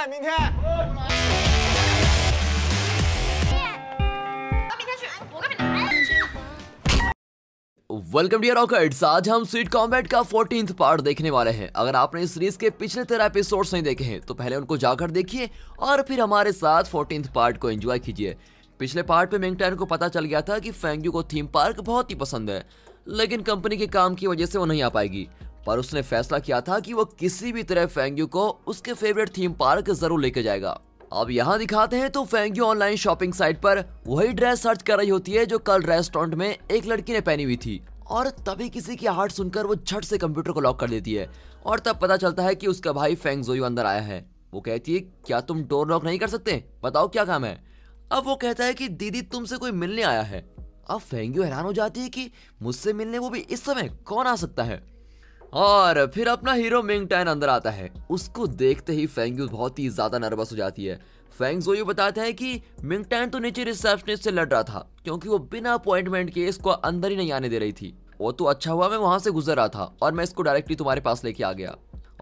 了，明天。वेलकम dear ऑकर्ट्स आज हम स्वीट कॉम्बैट का फोर्टीन पार्ट देखने वाले हैं अगर आपने इस सीरीज के पिछले तेरह एपिसोड नहीं देखे हैं तो पहले उनको जाकर देखिए और फिर हमारे साथ फोर्टीन पार्ट को एंजॉय कीजिए पिछले पार्ट में मिंगटैन को पता चल गया था कि फैंगयू को थीम पार्क बहुत ही पसंद है लेकिन कंपनी के काम की वजह से वो नहीं आ पाएगी पर उसने फैसला किया था कि वो किसी भी तरह फेंग्यू को उसके फेवरेट थीम पार्क जरूर लेके जाएगा अब यहाँ दिखाते हैं तो फेंग्यू ऑनलाइन शॉपिंग साइट पर वही ड्रेस सर्च कर रही होती है जो कल रेस्टोरेंट में एक लड़की ने पहनी हुई थी और तभी किसी की हार्ट सुनकर वो झट से कंप्यूटर को लॉक कर देती है और तब पता चलता है कि उसका भाई फेंग फेंगजोयू अंदर आया है वो कहती है क्या तुम डोर लॉक नहीं कर सकते बताओ क्या काम है अब वो कहता है कि दीदी तुमसे कोई मिलने आया है अब फेंग्यू हैरान हो जाती है कि मुझसे मिलने वो भी इस समय कौन आ सकता है और फिर अपना हीरो मिंग टैन अंदर आता है उसको देखते ही फेंगयू बहुत ही ज्यादा नर्वस हो जाती है फैंग जोयू बताता है कि मिंग टैन तो नीचे रिसेप्शनिस्ट से लड़ रहा था क्योंकि वो बिना अपॉइंटमेंट के इसको अंदर ही नहीं आने दे रही थी वो तो अच्छा हुआ मैं वहां से गुजर रहा था और मैं इसको डायरेक्टली तुम्हारे पास लेके आ गया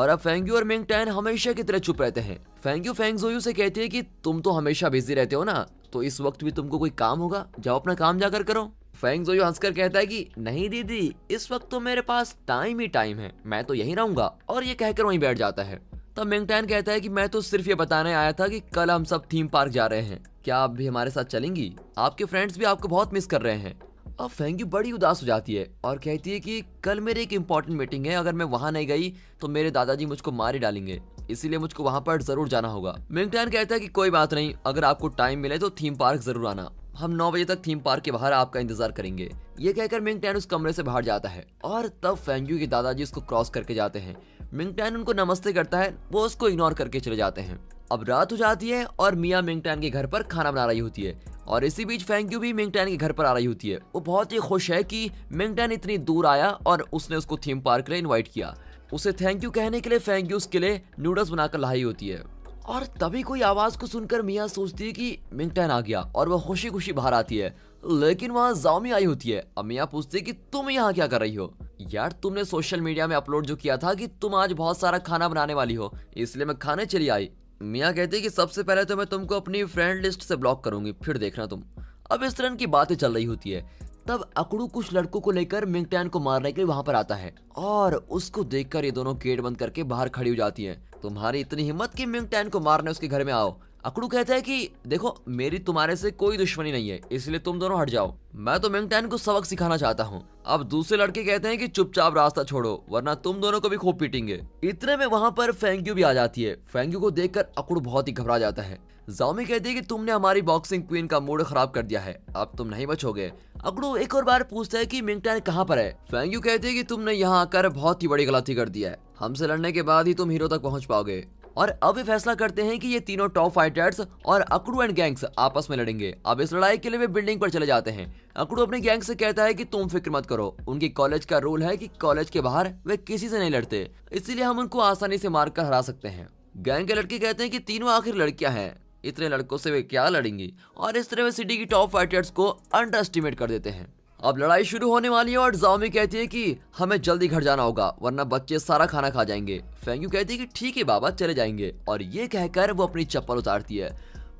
और अब फेंग्यू और मिंग टैन हमेशा की तरह चुप रहते हैं फेंग्यू फेंग जोयू से कहती है कि तुम तो हमेशा बिजी रहते हो ना तो इस वक्त भी तुमको कोई काम होगा जाओ अपना काम जाकर करो फेंगजोयो हंसकर कहता है कि नहीं दीदी इस वक्त तो मेरे पास टाइम ही टाइम है मैं तो यहीं रहूंगा और ये कहकर वहीं बैठ जाता है तब मिंगटैन कहता है कि मैं तो सिर्फ ये बताने आया था कि कल हम सब थीम पार्क जा रहे हैं क्या आप भी हमारे साथ चलेंगी आपके फ्रेंड्स भी आपको बहुत मिस कर रहे हैं अब फेंगी बड़ी उदास हो जाती है और कहती है कि कल मेरी एक इम्पोर्टेंट मीटिंग है अगर मैं वहाँ नहीं गई तो मेरे दादाजी मुझको मार ही डालेंगे इसीलिए मुझको वहाँ पर जरूर जाना होगा मिंगटैन कहता है कि कोई बात नहीं अगर आपको टाइम मिले तो थीम पार्क जरूर आना हम नौ बजे तक थीम पार्क के बाहर आपका इंतजार करेंगे ये कहकर मिंगटैन उस कमरे से बाहर जाता है और तब फैंगयू के दादाजी उसको क्रॉस करके जाते हैं मिंगटैन उनको नमस्ते करता है वो उसको इग्नोर करके चले जाते हैं अब रात हो जाती है और मिया टैन के घर पर खाना बना रही होती है और इसी बीच फैंक्यू भी मिंगटैन के घर पर आ रही होती है वो बहुत ही खुश है कि मिंगटैन इतनी दूर आया और उसने उसको थीम पार्क के लिए इन्वाइट किया उसे थैंक यू कहने के लिए फैंक्यू उसके लिए नूडल्स बनाकर लाई होती है और तभी कोई आवाज को सुनकर मिया सोचती है कि मिंगटैन आ गया और वह खुशी खुशी बाहर आती है लेकिन वहाँ जाओमी आई होती है अब मिया पूछती है कि तुम यहाँ क्या कर रही हो यार तुमने सोशल मीडिया में अपलोड जो किया था कि तुम आज बहुत सारा खाना बनाने वाली हो इसलिए मैं खाने चली आई मियाँ कहती है कि सबसे पहले तो मैं तुमको अपनी फ्रेंड लिस्ट से ब्लॉक करूंगी फिर देखना तुम अब इस तरह की बातें चल रही होती है तब अकड़ू कुछ लड़कों को लेकर मिंगटैन को मारने के लिए वहां पर आता है और उसको देखकर ये दोनों गेट बंद करके बाहर खड़ी हो जाती है तुम्हारी इतनी हिम्मत की मिंगटैन को मारने उसके घर में आओ अकड़ू कहता है कि देखो मेरी तुम्हारे से कोई दुश्मनी नहीं है इसलिए तुम दोनों हट जाओ मैं तो मिंगटैन को सबक सिखाना चाहता हूँ अब दूसरे लड़के कहते हैं कि चुपचाप रास्ता छोड़ो वरना तुम दोनों को भी खूब पीटेंगे इतने में वहाँ पर फैंक्यू भी आ जाती है फैंक्यू को कर अकड़ू बहुत ही घबरा जाता है जाओमी कहती है कि तुमने हमारी बॉक्सिंग क्वीन का मूड खराब कर दिया है अब तुम नहीं बचोगे अकड़ू एक और बार पूछता है कि मिंगटैन कहाँ पर है फैंक्यू कहती है कि तुमने यहाँ आकर बहुत ही बड़ी गलती कर दी है हमसे लड़ने के बाद ही तुम हीरो तक पहुँच पाओगे और अब ये फैसला करते हैं कि ये तीनों टॉप फाइटर्स और अकड़ू एंड गैंग्स आपस में लड़ेंगे अब इस लड़ाई के लिए वे बिल्डिंग पर चले जाते हैं अकड़ू अपने गैंग से कहता है कि तुम फिक्र मत करो उनकी कॉलेज का रूल है कि कॉलेज के बाहर वे किसी से नहीं लड़ते इसीलिए हम उनको आसानी से मारकर हरा सकते हैं गैंग के लड़के कहते हैं कि तीनों आखिर लड़कियां हैं इतने लड़कों से वे क्या लड़ेंगी और इस तरह वे सिटी की टॉप फाइटर्स को अंडर एस्टिमेट कर देते हैं अब लड़ाई शुरू होने वाली है और जाओमी कहती है कि हमें जल्दी घर जाना होगा वरना बच्चे सारा खाना खा जाएंगे फेंगयू कहती है कि ठीक है बाबा चले जाएंगे और ये कहकर वो अपनी चप्पल उतारती है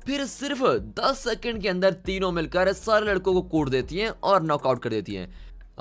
फिर सिर्फ दस सेकंड के अंदर तीनों मिलकर सारे लड़कों को कूट देती हैं और नॉकआउट कर देती हैं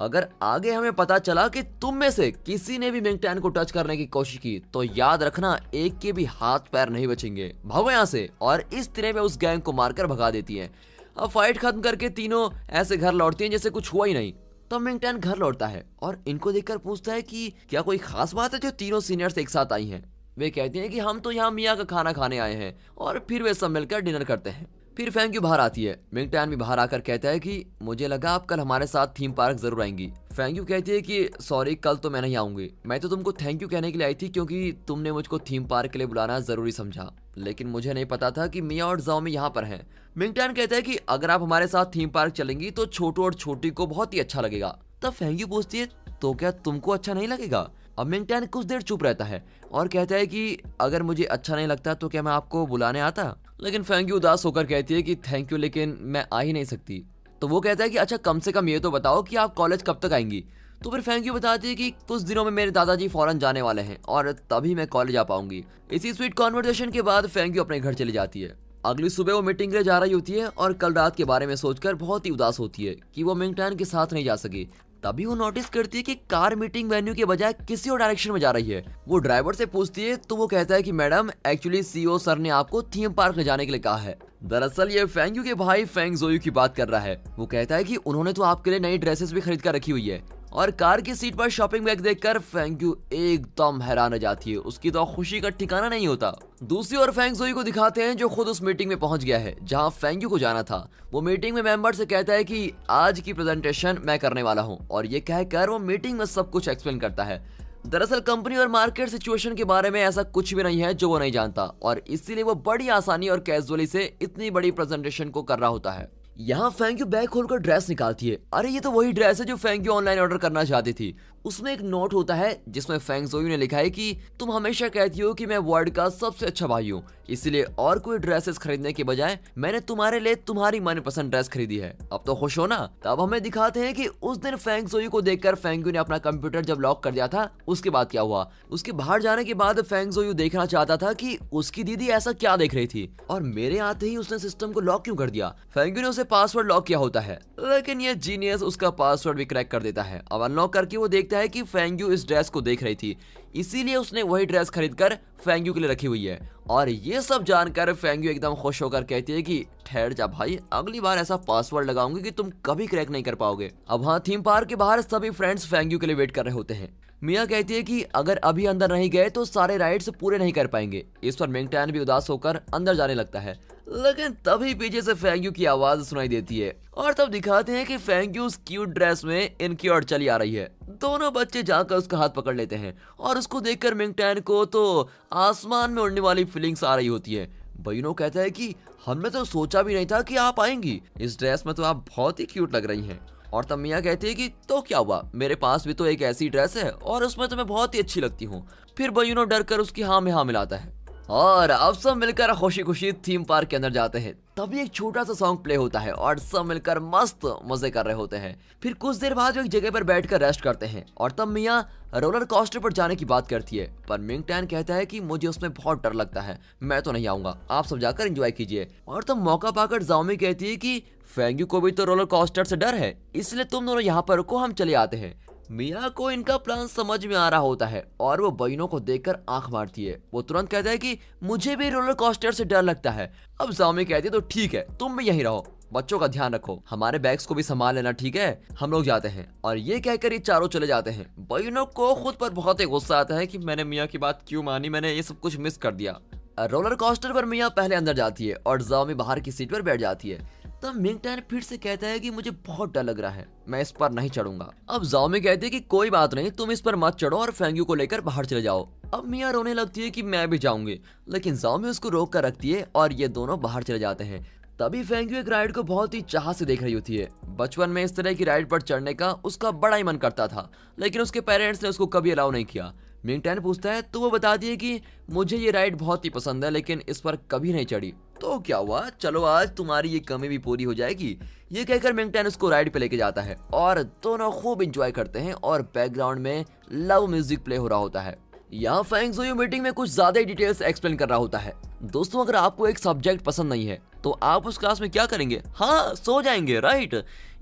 अगर आगे हमें पता चला कि तुम में से किसी ने भी मिंगटैन को टच करने की कोशिश की तो याद रखना एक के भी हाथ पैर नहीं बचेंगे भाव यहाँ से और इस तरह में उस गैंग को मारकर भगा देती है अब फाइट खत्म करके तीनों ऐसे घर लौटती हैं जैसे कुछ हुआ ही नहीं तो मिंगटन घर लौटता है और इनको देखकर पूछता है कि क्या कोई खास बात है जो तीनों सीनियर्स एक साथ आई हैं वे कहती हैं कि हम तो यहाँ मियाँ का खाना खाने आए हैं और फिर वे सब मिलकर डिनर करते हैं फिर फैंग यू बाहर आती है मिंगटैन भी बाहर आकर कहता है कि मुझे लगा आप कल हमारे साथ थीम पार्क जरूर आएंगी फैंग यू कहती है कि सॉरी कल तो मैं नहीं आऊंगी मैं तो तुमको थैंक यू कहने के लिए आई थी क्योंकि तुमने मुझको थीम पार्क के लिए बुलाना जरूरी समझा लेकिन मुझे नहीं पता था कि मिया और में यहाँ पर मिंग मिंगटैन कहता है कि अगर आप हमारे साथ थीम पार्क चलेंगी तो छोटू और छोटी को बहुत ही अच्छा लगेगा तब फैंग पूछती है तो क्या तुमको अच्छा नहीं लगेगा अब मिंगटैन कुछ देर चुप रहता है और कहता है कि अगर मुझे अच्छा नहीं लगता तो क्या मैं आपको बुलाने आता लेकिन फैंकी उदास होकर कहती है कि थैंक यू लेकिन मैं आ ही नहीं सकती तो वो कहता है कि अच्छा कम से कम ये तो बताओ कि आप कॉलेज कब तक आएंगी तो फिर फैंक यू बताती है कि कुछ दिनों में मेरे दादाजी फौरन जाने वाले हैं और तभी मैं कॉलेज आ पाऊंगी इसी स्वीट कॉन्वर्सेशन के बाद फैंक यू अपने घर चली जाती है अगली सुबह वो मीटिंग के लिए जा रही होती है और कल रात के बारे में सोचकर बहुत ही उदास होती है कि वो मिंगटैन के साथ नहीं जा सकी तभी वो नोटिस करती है कि कार मीटिंग वेन्यू के बजाय किसी और डायरेक्शन में जा रही है वो ड्राइवर से पूछती है तो वो कहता है कि madam actually CEO e sir ने आपको थीम पार्क में जाने के लिए कहा है दरअसल ये फेंग यू के भाई फेंग जोयू की बात कर रहा है वो कहता है कि उन्होंने तो आपके लिए नई ड्रेसेस भी खरीद कर रखी हुई है और कार की सीट पर शॉपिंग बैग देखकर फेंग्यू एकदम हैरान हो जाती है उसकी तो खुशी का ठिकाना नहीं होता दूसरी ओर फेंगजुई को दिखाते हैं जो खुद उस मीटिंग में पहुंच गया है जहां फेंग्यू को जाना था वो मीटिंग में मेंबर से कहता है कि आज की प्रेजेंटेशन मैं करने वाला हूं और ये कहकर वो मीटिंग में सब कुछ एक्सप्लेन करता है दरअसल कंपनी और मार्केट सिचुएशन के बारे में ऐसा कुछ भी नहीं है जो वो नहीं जानता और इसीलिए वो बड़ी आसानी और कैजुअली से इतनी बड़ी प्रेजेंटेशन को कर रहा होता है यहाँ फैंक्यू बैग खोलकर ड्रेस निकालती है अरे ये तो वही ड्रेस है जो फैंक्यू ऑनलाइन ऑर्डर करना चाहती थी उसमें एक नोट होता है जिसमें फैंगजोयू ने लिखा है कि तुम हमेशा कहती हो कि मैं वर्ल्ड का सबसे अच्छा भाई हूँ इसलिए और कोई ड्रेसेस खरीदने के बजाय मैंने तुम्हारे लिए तुम्हारी मनपसंद ड्रेस खरीदी है अब तो खुश हो ना तब हमें दिखाते हैं कि उस दिन फैंग सोई को देखकर फैंग ने अपना कंप्यूटर जब लॉक कर दिया था उसके बाद क्या हुआ उसके बाहर जाने के बाद फैंग सोयू देखना चाहता था की उसकी दीदी ऐसा क्या देख रही थी और मेरे आते ही उसने सिस्टम को लॉक क्यों कर दिया फैंग ने उसे पासवर्ड लॉक किया होता है लेकिन ये जीनियस उसका पासवर्ड भी क्रैक कर देता है अब अनलॉक करके वो देखता है की फैंग इस ड्रेस को देख रही थी इसीलिए उसने वही ड्रेस खरीद कर फैंग के लिए रखी हुई है और ये सब जानकर फेंगू एकदम खुश होकर कहती है कि ठहर जा भाई अगली बार ऐसा पासवर्ड लगाऊंगी कि तुम कभी क्रैक नहीं कर पाओगे अब हाँ थीम पार्क के बाहर सभी फ्रेंड्स फेंगू के लिए वेट कर रहे होते हैं मिया कहती है कि अगर अभी अंदर नहीं गए तो सारे राइड्स पूरे नहीं कर पाएंगे इस पर मिंगटैन भी उदास होकर अंदर जाने लगता है लेकिन तभी पीछे से फैंग्यू की आवाज सुनाई देती है और तब दिखाते हैं कि फैंग्यू उस क्यूट ड्रेस में इनकी ओर चली आ रही है दोनों बच्चे जाकर उसका हाथ पकड़ लेते हैं और उसको देखकर मिंगटैन को तो आसमान में उड़ने वाली फीलिंग्स आ रही होती है बइनो कहता है कि हमने तो सोचा भी नहीं था कि आप आएंगी इस ड्रेस में तो आप बहुत ही क्यूट लग रही हैं और तब मियाँ कहती है कि तो क्या हुआ मेरे पास भी तो एक ऐसी ड्रेस है और उसमें तो मैं बहुत ही अच्छी लगती हूँ फिर बइनो डर कर उसकी हाँ में हाँ मिलाता है और अब सब मिलकर खुशी खुशी थीम पार्क के अंदर जाते हैं तभी एक छोटा सा सॉन्ग प्ले होता है और सब मिलकर मस्त मजे कर रहे होते हैं फिर कुछ देर बाद एक जगह पर बैठकर रेस्ट करते हैं और तब मियाँ रोलर कॉस्टर पर जाने की बात करती है पर मिंग टैन कहता है कि मुझे उसमें बहुत डर लगता है मैं तो नहीं आऊंगा आप सब जाकर एंजॉय कीजिए और तब मौका पाकर जाओमी कहती है की फेंगू को भी तो रोलर कॉस्टर से डर है इसलिए तुम दोनों यहाँ पर रुको हम चले आते हैं मिया को इनका प्लान समझ में आ रहा होता है और वो बइनों को देखकर आंख मारती है वो तुरंत कहता है कि मुझे भी रोलर कॉस्टर से डर लगता है अब जामी कहती है तो ठीक है तुम भी यहीं रहो बच्चों का ध्यान रखो हमारे बैग्स को भी संभाल लेना ठीक है हम लोग जाते हैं और ये कहकर ये चारों चले जाते हैं बहनों को खुद पर बहुत ही गुस्सा आता है कि मैंने मियाँ की बात क्यों मानी मैंने ये सब कुछ मिस कर दिया रोलर कॉस्टर पर मियाँ पहले अंदर जाती है और जामी बाहर की सीट पर बैठ जाती है तब मिंगटैन फिर से कहता है कि मुझे बहुत डर लग रहा है मैं इस पर नहीं चढ़ूंगा अब जाओमी कहती है कि कोई बात नहीं तुम इस पर मत चढ़ो और फेंगयू को लेकर बाहर चले जाओ अब मिया रोने लगती है कि मैं भी जाऊंगी लेकिन जाओमी उसको रोक कर रखती है और ये दोनों बाहर चले जाते हैं तभी फेंगयू एक राइड को बहुत ही चाह से देख रही होती है बचपन में इस तरह की राइड पर चढ़ने का उसका बड़ा ही मन करता था लेकिन उसके पेरेंट्स ने उसको कभी अलाउ नहीं किया मिंगटेन पूछता है तो वो बताती है कि मुझे ये राइड बहुत ही पसंद है लेकिन इस पर कभी नहीं चढ़ी तो क्या हुआ चलो आज तुम्हारी ये कमी भी पूरी हो जाएगी ये कहकर मिंगटेन उसको राइड पे लेके जाता है और दोनों खूब इंजॉय करते हैं और बैकग्राउंड में लव म्यूजिक प्ले हो रहा होता है यहाँ फैंग जोयो मीटिंग में कुछ ज्यादा ही डिटेल्स एक्सप्लेन कर रहा होता है दोस्तों अगर आपको एक सब्जेक्ट पसंद नहीं है तो आप उस क्लास में क्या करेंगे हाँ सो जाएंगे राइट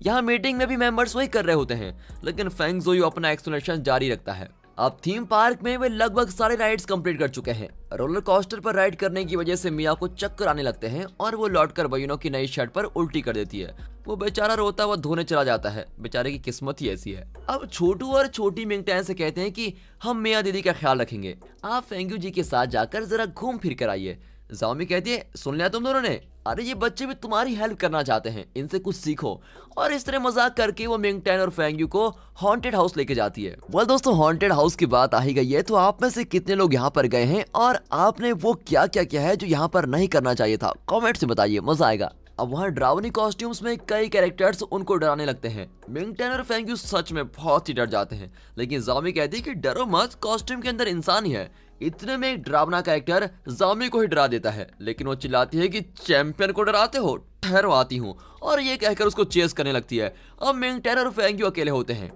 यहाँ मीटिंग में भी मेंबर्स वही कर रहे होते हैं लेकिन फैंग जोयू अपना एक्सप्लेनेशन जारी रखता है अब थीम पार्क में वे लगभग सारे राइड्स कंप्लीट कर चुके हैं रोलर कॉस्टर पर राइड करने की वजह से मिया को चक्कर आने लगते हैं और वो लौटकर बयूनो की नई शर्ट पर उल्टी कर देती है वो बेचारा रोता हुआ धोने चला जाता है बेचारे की किस्मत ही ऐसी है अब छोटू और छोटी मिंगटैन से कहते हैं कि हम मिया दीदी का ख्याल रखेंगे आप फेंगू जी के साथ जाकर जरा घूम फिर कर आइए जामी कहती है सुन लिया तुम दोनों ने अरे ये बच्चे भी तुम्हारी हेल्प करना चाहते हैं इनसे कुछ सीखो और इस तरह मजाक करके वो टैन और फैंगयू को हॉन्टेड हाउस लेके जाती है वह दोस्तों हॉन्टेड हाउस की बात आ ही गई है तो आप में से कितने लोग यहाँ पर गए हैं और आपने वो क्या क्या किया है जो यहाँ पर नहीं करना चाहिए था कॉमेंट से बताइए मजा आएगा अब वहाँ ड्रावनी कॉस्ट्यूम्स में कई कैरेक्टर्स उनको डराने लगते हैं मिंगटन और फैंग्यू सच में बहुत ही डर जाते हैं लेकिन जामी कहती है कि डरो मत कॉस्ट्यूम के अंदर इंसान ही है इतने में एक ड्रावना कैरेक्टर जामी को ही डरा देता है लेकिन वो चिल्लाती है कि चैंपियन को डराते हो ठहरो आती हूँ और ये कहकर उसको चेस करने लगती है अब मिंगटन और फेंग्यू अकेले होते हैं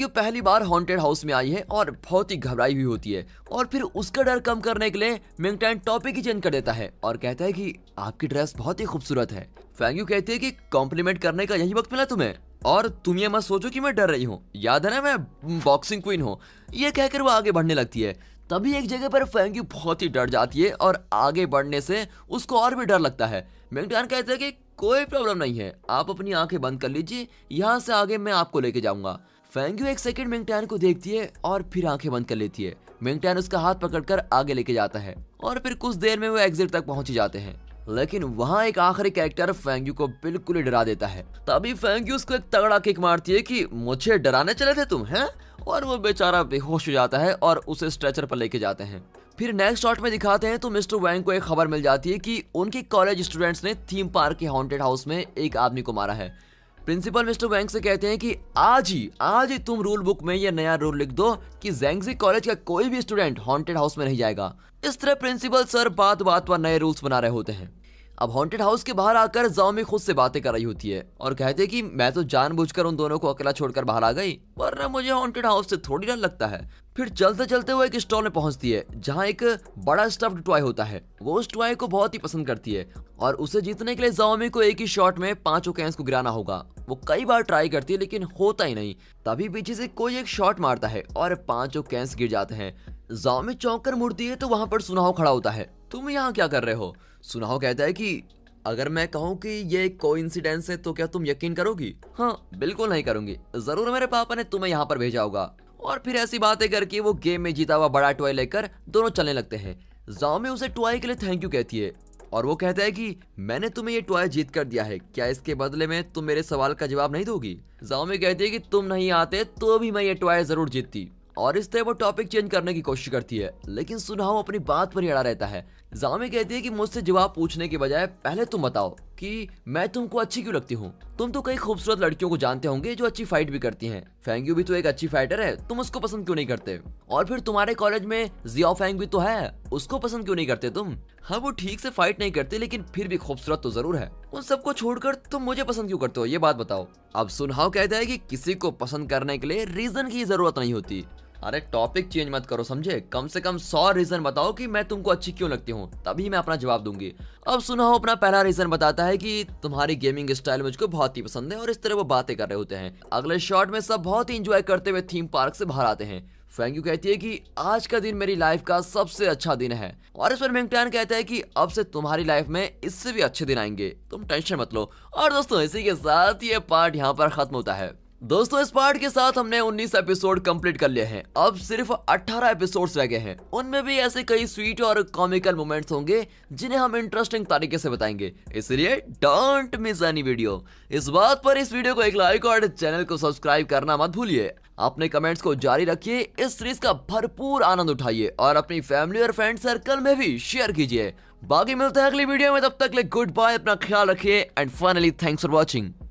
यू पहली बार हॉन्टेड हाउस में आई है और बहुत ही घबराई हुई होती है और फिर उसका डर कम करने के लिए मिंगटैन टॉपिक ही चेंज कर देता है और कहता है कि आपकी ड्रेस बहुत ही खूबसूरत है यू कहती है कि कॉम्प्लीमेंट करने का यही वक्त मिला तुम्हें और तुम ये मत सोचो कि मैं डर रही हूँ याद है ना मैं बॉक्सिंग क्वीन हूँ ये कहकर वो आगे बढ़ने लगती है तभी एक जगह पर फैंग्यू बहुत ही डर जाती है और आगे बढ़ने से उसको और भी डर लगता है मिंगटान कहते हैं कि कोई प्रॉब्लम नहीं है आप अपनी आंखें बंद कर लीजिए यहाँ से आगे मैं आपको लेके जाऊंगा फैंग्यू एक सेकंड मिंगटैन को देखती है और फिर आंखें बंद कर लेती है मिंगटैन उसका हाथ पकड़कर आगे लेके जाता है और फिर कुछ देर में वो एग्जिट तक पहुंच जाते हैं लेकिन वहाँ एक आखिरी कैरेक्टर फैंग्यू को बिल्कुल ही डरा देता है तभी फैंग्यू उसको एक तगड़ा किक मारती है कि मुझे डराने चले थे तुम हैं और वो बेचारा बेहोश हो जाता है और उसे स्ट्रेचर पर लेके जाते हैं फिर नेक्स्ट शॉट में दिखाते हैं तो मिस्टर वैंग को एक खबर मिल जाती है कि उनके कॉलेज स्टूडेंट्स ने थीम पार्क के हॉन्टेड हाउस में एक आदमी को मारा है प्रिंसिपल मिस्टर वैंग से कहते हैं कि आज ही आज ही तुम रूल बुक में यह नया रूल लिख दो कि जैंगजी कॉलेज का कोई भी स्टूडेंट हॉन्टेड हाउस में नहीं जाएगा इस तरह प्रिंसिपल सर बात बात पर नए रूल्स बना रहे होते हैं अब हॉन्टेड हाउस के बाहर आकर जाओमी खुद से बातें कर रही होती है और कहते कि मैं तो जानबूझकर उन दोनों को अकेला छोड़कर बाहर आ गई वरना मुझे हॉन्टेड हाउस से थोड़ी डर लगता है फिर चलते चलते वो एक स्टॉल में पहुंचती है जहाँ एक बड़ा स्टफ्ड टॉय होता है वो उस टॉय को बहुत ही पसंद करती है और उसे जीतने के लिए जाओमी को एक ही शॉट में पांचों कैंस को गिराना होगा वो कई बार ट्राई करती है लेकिन होता ही नहीं तभी पीछे से कोई एक शॉट मारता है और पांचों कैंस गिर जाते हैं जाओमी चौंक कर मुड़ती है तो वहां पर सुनाव खड़ा होता है तुम यहाँ क्या कर रहे हो सुनाओ कहता है कि अगर मैं कहूँ कि ये कोई कोइंसिडेंस है तो क्या तुम यकीन करोगी हाँ बिल्कुल नहीं करूंगी जरूर मेरे पापा ने तुम्हें यहाँ पर भेजा होगा और फिर ऐसी बातें करके वो गेम में जीता हुआ बड़ा टॉय लेकर दोनों चलने लगते हैं जाओमी उसे टॉय के लिए थैंक यू कहती है और वो कहता है कि मैंने तुम्हें ये टॉय जीत कर दिया है क्या इसके बदले में तुम मेरे सवाल का जवाब नहीं दोगी जाओमी कहती है कि तुम नहीं आते तो भी मैं ये टॉय जरूर जीतती और इस तरह वो टॉपिक चेंज करने की कोशिश करती है लेकिन सुनाओ अपनी बात पर ही अड़ा रहता है जामी कहती है कि मुझसे जवाब पूछने के बजाय पहले तुम बताओ कि मैं तुमको अच्छी क्यों लगती हूँ तुम तो कई खूबसूरत लड़कियों को जानते होंगे जो अच्छी फाइट भी करती हैं फेंग्यू भी तो एक अच्छी फाइटर है तुम उसको पसंद क्यों नहीं करते और फिर तुम्हारे कॉलेज में जिया फैंग भी तो है उसको पसंद क्यों नहीं करते तुम हाँ वो ठीक से फाइट नहीं करते लेकिन फिर भी खूबसूरत तो जरूर है उन सबको छोड़कर तुम मुझे पसंद क्यों करते हो ये बात बताओ अब सुनहाव कहता है कि किसी को पसंद करने के लिए रीजन की जरूरत नहीं होती अरे टॉपिक चेंज मत करो समझे कम से कम सौ रीजन बताओ कि मैं तुमको अच्छी क्यों लगती हूँ तभी मैं अपना जवाब दूंगी अब सुना हो अपना पहला रीजन बताता है कि तुम्हारी गेमिंग स्टाइल मुझको बहुत ही पसंद है और इस तरह वो बातें कर रहे होते हैं अगले शॉट में सब बहुत ही इंजॉय करते हुए थीम पार्क से बाहर आते हैं फ्रेंक्यू कहती है कि आज का दिन मेरी लाइफ का सबसे अच्छा दिन है और इस पर मिंगटैन कहता है कि अब से तुम्हारी लाइफ में इससे भी अच्छे दिन आएंगे तुम टेंशन मत लो और दोस्तों इसी के साथ ये पार्ट यहाँ पर खत्म होता है दोस्तों इस पार्ट के साथ हमने 19 एपिसोड कंप्लीट कर लिए हैं अब सिर्फ 18 एपिसोड्स रह गए हैं उनमें भी ऐसे कई स्वीट और कॉमिकल मोमेंट्स होंगे जिन्हें हम इंटरेस्टिंग तरीके से बताएंगे इसलिए डोंट मिस एनी वीडियो इस बात पर इस वीडियो को एक लाइक और चैनल को सब्सक्राइब करना मत भूलिए अपने कमेंट्स को जारी रखिए इस सीरीज का भरपूर आनंद उठाइए और अपनी फैमिली और फ्रेंड सर्कल में भी शेयर कीजिए बाकी मिलते हैं अगली वीडियो में तब तक ले गुड बाय अपना ख्याल रखिए and finally thanks for watching